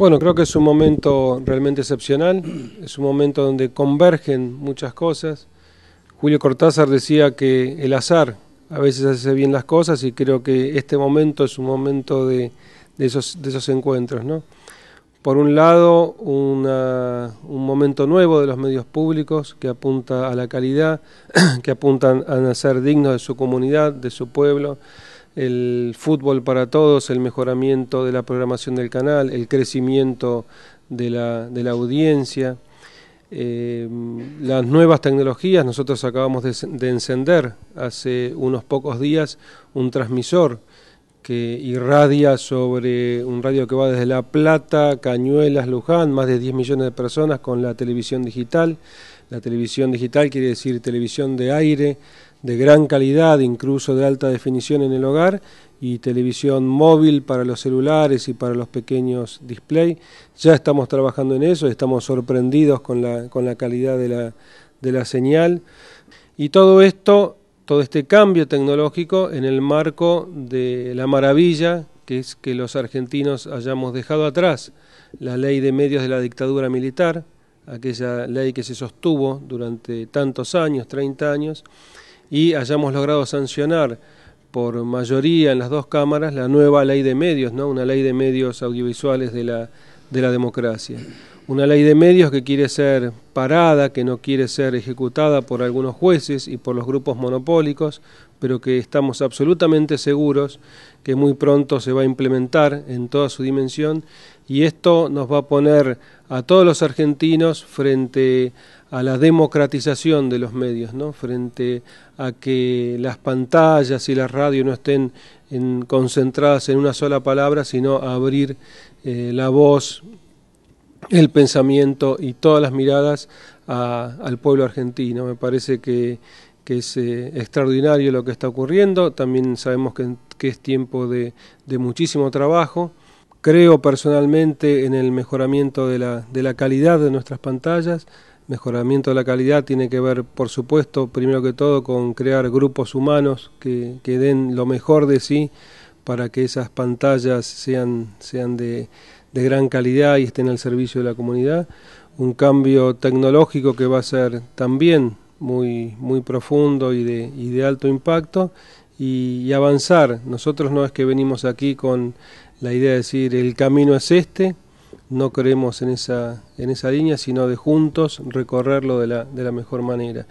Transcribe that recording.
Bueno, creo que es un momento realmente excepcional, es un momento donde convergen muchas cosas. Julio Cortázar decía que el azar a veces hace bien las cosas y creo que este momento es un momento de, esos, encuentros. Por un lado, un momento nuevo de los medios públicos que apunta a la calidad, que apuntan a nacer dignos de su comunidad, de su pueblo, el fútbol para todos, el mejoramiento de la programación del canal, el crecimiento de la, de la audiencia, eh, las nuevas tecnologías. Nosotros acabamos de, de, encender hace unos pocos días un transmisor que irradia sobre un radio que va desde La Plata, Cañuelas, Luján, más de 10 millones de personas con la televisión digital. La televisión digital quiere decir televisión de aire, de gran calidad, incluso de alta definición en el hogar, y televisión móvil para los celulares y para los pequeños display. Ya estamos trabajando en eso, estamos sorprendidos con la, calidad de la, de la señal. Y todo esto, todo este cambio tecnológico en el marco de la maravilla que es que los argentinos hayamos dejado atrás la ley de medios de la dictadura militar, aquella ley que se sostuvo durante tantos años, 30 años, y hayamos logrado sancionar por mayoría en las dos cámaras la nueva ley de medios, ¿no? una ley de medios audiovisuales de la, de la democracia. Una ley de medios que quiere ser parada, que no quiere ser ejecutada por algunos jueces y por los grupos monopólicos, pero que estamos absolutamente seguros que muy pronto se va a implementar en toda su dimensión y esto nos va a poner a todos los argentinos frente a la democratización de los medios, frente a que las pantallas y la radio no estén concentradas en una sola palabra, sino a abrir eh, la voz, el pensamiento y todas las miradas al pueblo argentino. Me parece que, es eh, extraordinario lo que está ocurriendo, también sabemos que, es tiempo de muchísimo trabajo Creo personalmente en el mejoramiento de la, de la calidad de nuestras pantallas. Mejoramiento de la calidad tiene que ver, por supuesto, primero que todo, con crear grupos humanos que, den lo mejor de sí para que esas pantallas sean, sean de, gran calidad y estén al servicio de la comunidad. Un cambio tecnológico que va a ser también muy, muy profundo y de, y de alto impacto y, avanzar. Nosotros no es que venimos aquí con la idea es decir el camino es este, no creemos en esa, en esa línea, sino de juntos recorrerlo de la, de la mejor manera.